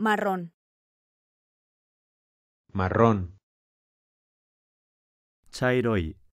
marrón marrón chairoi